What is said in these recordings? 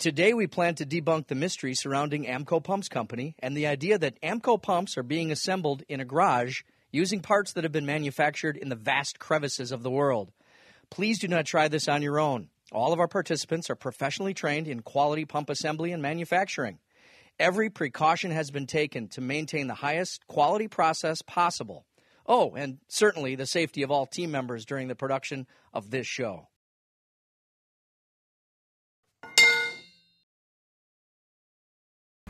Today, we plan to debunk the mystery surrounding Amco Pumps Company and the idea that Amco pumps are being assembled in a garage using parts that have been manufactured in the vast crevices of the world. Please do not try this on your own. All of our participants are professionally trained in quality pump assembly and manufacturing. Every precaution has been taken to maintain the highest quality process possible. Oh, and certainly the safety of all team members during the production of this show.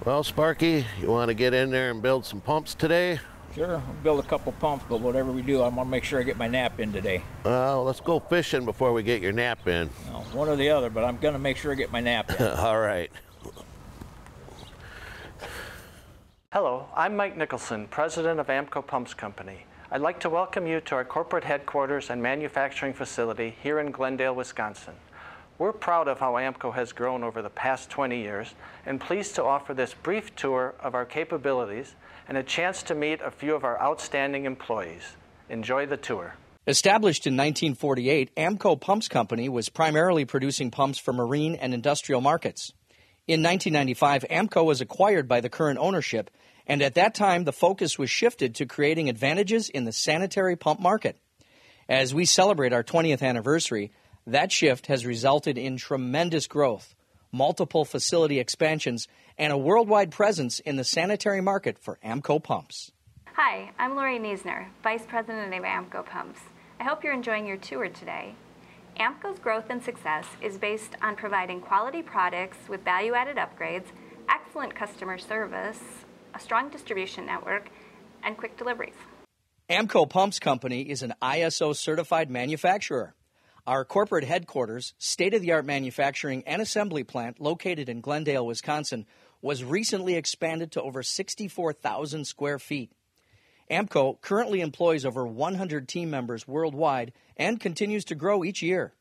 Well, Sparky, you want to get in there and build some pumps today? Sure, I'll build a couple pumps, but whatever we do, I want to make sure I get my nap in today. Well, let's go fishing before we get your nap in. Well, one or the other, but I'm going to make sure I get my nap in. All right. Hello, I'm Mike Nicholson, president of Amco Pumps Company. I'd like to welcome you to our corporate headquarters and manufacturing facility here in Glendale, Wisconsin. We're proud of how AMCO has grown over the past 20 years and pleased to offer this brief tour of our capabilities and a chance to meet a few of our outstanding employees. Enjoy the tour. Established in 1948, AMCO Pumps Company was primarily producing pumps for marine and industrial markets. In 1995, AMCO was acquired by the current ownership, and at that time, the focus was shifted to creating advantages in the sanitary pump market. As we celebrate our 20th anniversary, that shift has resulted in tremendous growth, multiple facility expansions, and a worldwide presence in the sanitary market for Amco pumps. Hi, I'm Lori Niesner, Vice President of Amco Pumps. I hope you're enjoying your tour today. AMCO's growth and success is based on providing quality products with value added upgrades, excellent customer service, a strong distribution network, and quick deliveries. AMCO Pumps Company is an ISO certified manufacturer our corporate headquarters, state of the art manufacturing and assembly plant located in Glendale, Wisconsin, was recently expanded to over 64,000 square feet. AMCO currently employs over 100 team members worldwide and continues to grow each year.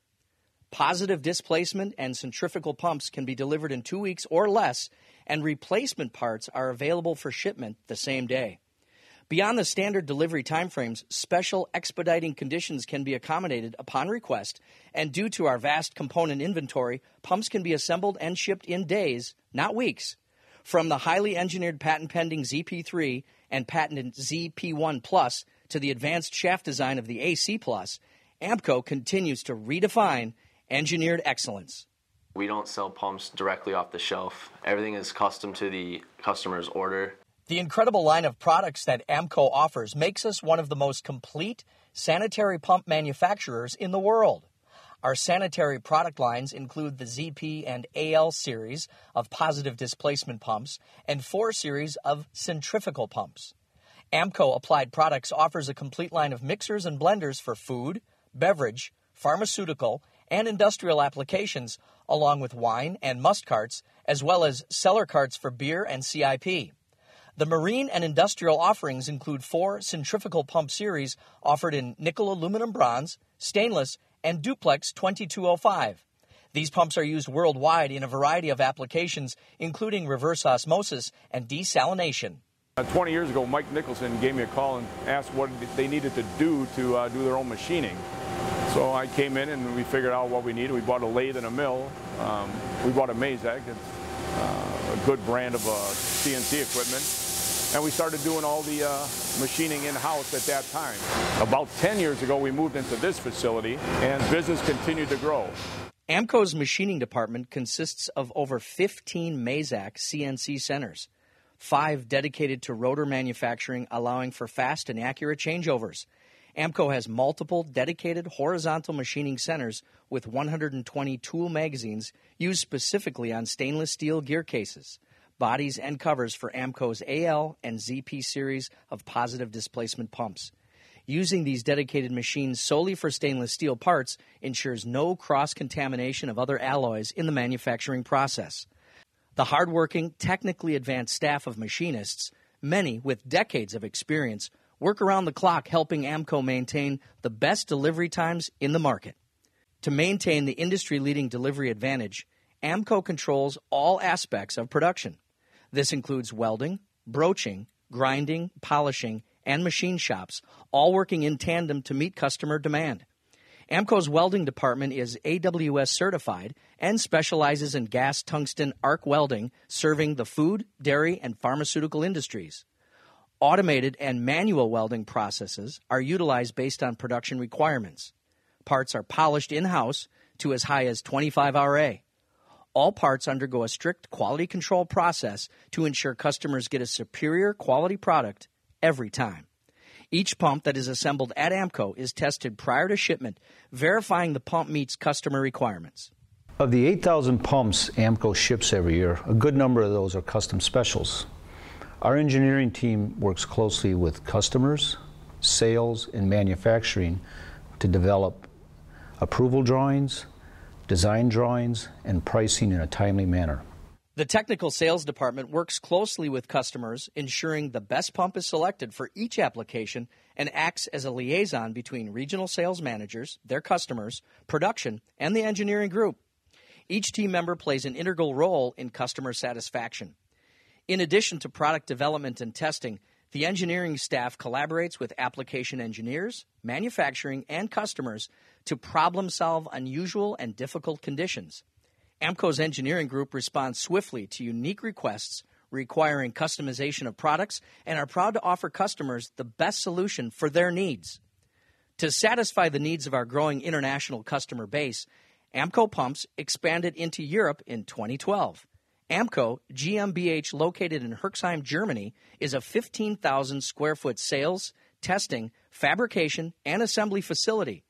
Positive displacement and centrifugal pumps can be delivered in two weeks or less, and replacement parts are available for shipment the same day. Beyond the standard delivery timeframes, special expediting conditions can be accommodated upon request, and due to our vast component inventory, pumps can be assembled and shipped in days, not weeks. From the highly engineered patent pending ZP3 and patented ZP1 Plus to the advanced shaft design of the AC Plus, AMCO continues to redefine engineered excellence. We don't sell pumps directly off the shelf. Everything is custom to the customer's order. The incredible line of products that AMCO offers makes us one of the most complete sanitary pump manufacturers in the world. Our sanitary product lines include the ZP and AL series of positive displacement pumps and four series of centrifugal pumps. AMCO Applied Products offers a complete line of mixers and blenders for food, beverage, pharmaceutical, and industrial applications, along with wine and must carts, as well as cellar carts for beer and CIP. The marine and industrial offerings include four centrifugal pump series offered in nickel aluminum bronze, stainless, and duplex 2205. These pumps are used worldwide in a variety of applications, including reverse osmosis and desalination. Uh, 20 years ago, Mike Nicholson gave me a call and asked what they needed to do to uh, do their own machining. So I came in and we figured out what we needed. We bought a lathe and a mill. Um, we bought a Mazak. It's uh, a good brand of uh, CNC equipment and we started doing all the uh, machining in-house at that time. About 10 years ago, we moved into this facility, and business continued to grow. AMCO's machining department consists of over 15 Mazak CNC centers, five dedicated to rotor manufacturing, allowing for fast and accurate changeovers. AMCO has multiple dedicated horizontal machining centers with 120 tool magazines used specifically on stainless steel gear cases bodies, and covers for AMCO's AL and ZP series of positive displacement pumps. Using these dedicated machines solely for stainless steel parts ensures no cross contamination of other alloys in the manufacturing process. The hardworking, technically advanced staff of machinists, many with decades of experience, work around the clock helping AMCO maintain the best delivery times in the market. To maintain the industry leading delivery advantage, AMCO controls all aspects of production. This includes welding, broaching, grinding, polishing, and machine shops, all working in tandem to meet customer demand. AMCO's welding department is AWS certified and specializes in gas tungsten arc welding, serving the food, dairy, and pharmaceutical industries. Automated and manual welding processes are utilized based on production requirements. Parts are polished in house to as high as 25 RA. All parts undergo a strict quality control process to ensure customers get a superior quality product every time. Each pump that is assembled at AMCO is tested prior to shipment, verifying the pump meets customer requirements. Of the 8,000 pumps AMCO ships every year, a good number of those are custom specials. Our engineering team works closely with customers, sales, and manufacturing to develop approval drawings, design drawings, and pricing in a timely manner. The technical sales department works closely with customers, ensuring the best pump is selected for each application and acts as a liaison between regional sales managers, their customers, production, and the engineering group. Each team member plays an integral role in customer satisfaction. In addition to product development and testing, the engineering staff collaborates with application engineers, manufacturing, and customers to problem solve unusual and difficult conditions. AMCO's engineering group responds swiftly to unique requests requiring customization of products and are proud to offer customers the best solution for their needs. To satisfy the needs of our growing international customer base, AMCO Pumps expanded into Europe in 2012. AMCO GmbH, located in Herxheim, Germany, is a 15,000 square foot sales, testing, fabrication, and assembly facility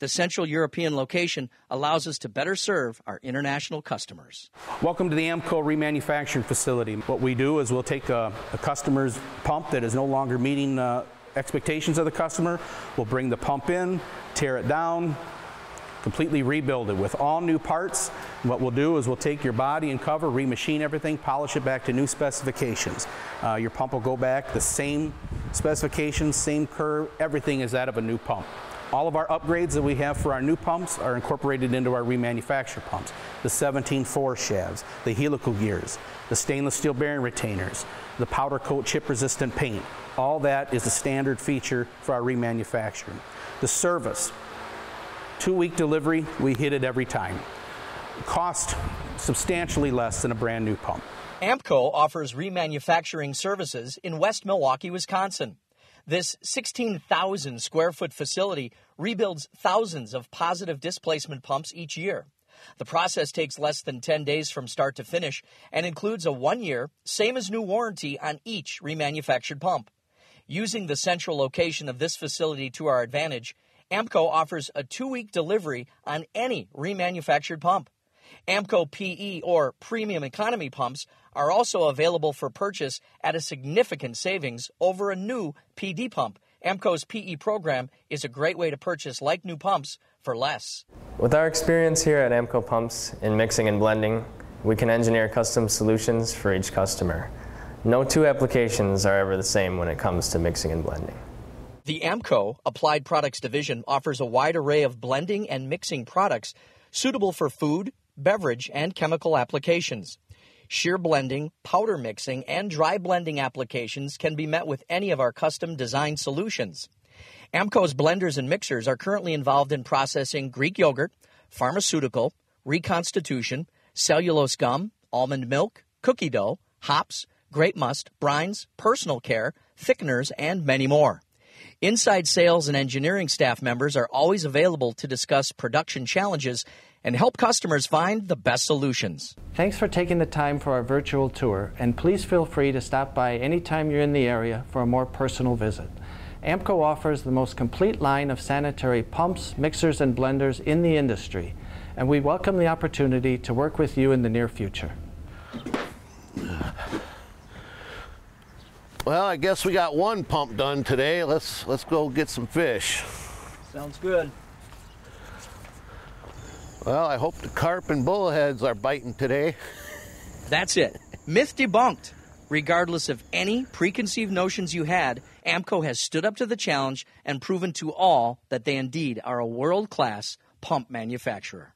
the Central European location allows us to better serve our international customers. Welcome to the AMCO remanufacturing facility. What we do is we'll take a, a customer's pump that is no longer meeting uh, expectations of the customer, we'll bring the pump in, tear it down, completely rebuild it with all new parts. What we'll do is we'll take your body and cover, remachine everything, polish it back to new specifications. Uh, your pump will go back the same specifications, same curve, everything is that of a new pump. All of our upgrades that we have for our new pumps are incorporated into our remanufactured pumps. The 17-4 shafts, the helical gears, the stainless steel bearing retainers, the powder coat chip resistant paint. All that is a standard feature for our remanufacturing. The service, two week delivery, we hit it every time. Cost substantially less than a brand new pump. AMPCO offers remanufacturing services in West Milwaukee, Wisconsin. This 16,000 square foot facility rebuilds thousands of positive displacement pumps each year. The process takes less than 10 days from start to finish and includes a one year, same as new warranty on each remanufactured pump. Using the central location of this facility to our advantage, Amco offers a two week delivery on any remanufactured pump. Amco PE or premium economy pumps are also available for purchase at a significant savings over a new PD pump. AMCO's PE program is a great way to purchase like new pumps for less. With our experience here at AMCO Pumps in mixing and blending, we can engineer custom solutions for each customer. No two applications are ever the same when it comes to mixing and blending. The AMCO Applied Products Division offers a wide array of blending and mixing products suitable for food, beverage, and chemical applications. Shear blending, powder mixing, and dry blending applications can be met with any of our custom design solutions. Amco's blenders and mixers are currently involved in processing Greek yogurt, pharmaceutical, reconstitution, cellulose gum, almond milk, cookie dough, hops, grape must, brines, personal care, thickeners, and many more. Inside sales and engineering staff members are always available to discuss production challenges and help customers find the best solutions. Thanks for taking the time for our virtual tour, and please feel free to stop by anytime you're in the area for a more personal visit. AMCO offers the most complete line of sanitary pumps, mixers, and blenders in the industry, and we welcome the opportunity to work with you in the near future. Well, I guess we got one pump done today. Let's let's go get some fish. Sounds good. Well, I hope the carp and bullheads are biting today. That's it. Myth debunked. Regardless of any preconceived notions you had, AMCO has stood up to the challenge and proven to all that they indeed are a world class pump manufacturer.